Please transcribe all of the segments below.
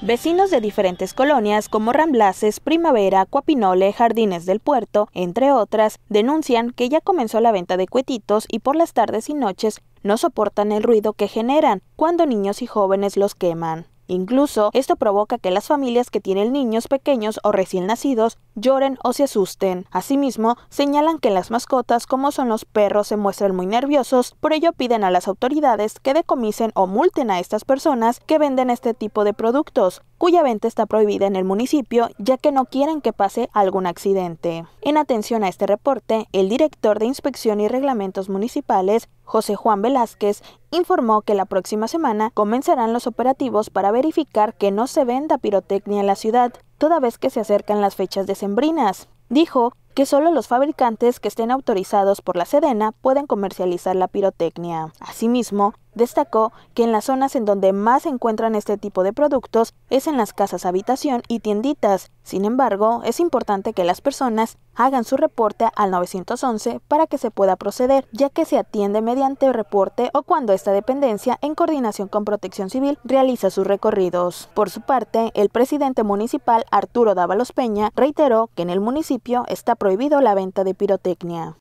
Vecinos de diferentes colonias como Ramblaces, Primavera, Cuapinole, Jardines del Puerto, entre otras, denuncian que ya comenzó la venta de cuetitos y por las tardes y noches no soportan el ruido que generan cuando niños y jóvenes los queman. Incluso, esto provoca que las familias que tienen niños pequeños o recién nacidos lloren o se asusten. Asimismo, señalan que las mascotas como son los perros se muestran muy nerviosos, por ello piden a las autoridades que decomisen o multen a estas personas que venden este tipo de productos, cuya venta está prohibida en el municipio ya que no quieren que pase algún accidente. En atención a este reporte, el director de Inspección y Reglamentos Municipales, José Juan Velázquez, informó que la próxima semana comenzarán los operativos para verificar que no se venda pirotecnia en la ciudad, toda vez que se acercan las fechas decembrinas. Dijo que solo los fabricantes que estén autorizados por la Sedena pueden comercializar la pirotecnia. Asimismo, Destacó que en las zonas en donde más se encuentran este tipo de productos es en las casas habitación y tienditas. Sin embargo, es importante que las personas hagan su reporte al 911 para que se pueda proceder, ya que se atiende mediante reporte o cuando esta dependencia, en coordinación con Protección Civil, realiza sus recorridos. Por su parte, el presidente municipal Arturo Dávalos Peña reiteró que en el municipio está prohibido la venta de pirotecnia.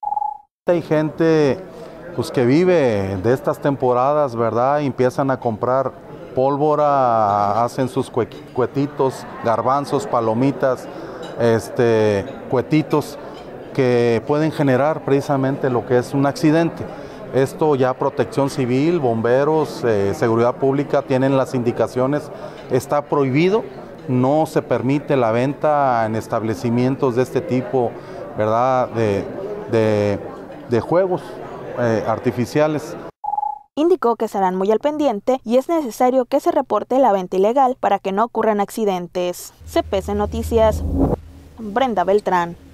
Hay gente pues que vive de estas temporadas, ¿verdad? empiezan a comprar pólvora, hacen sus cuetitos, garbanzos, palomitas, este, cuetitos que pueden generar precisamente lo que es un accidente. Esto ya protección civil, bomberos, eh, seguridad pública tienen las indicaciones. Está prohibido, no se permite la venta en establecimientos de este tipo, ¿verdad? De, de, de juegos. Eh, artificiales. Indicó que estarán muy al pendiente y es necesario que se reporte la venta ilegal para que no ocurran accidentes. CPC Noticias, Brenda Beltrán.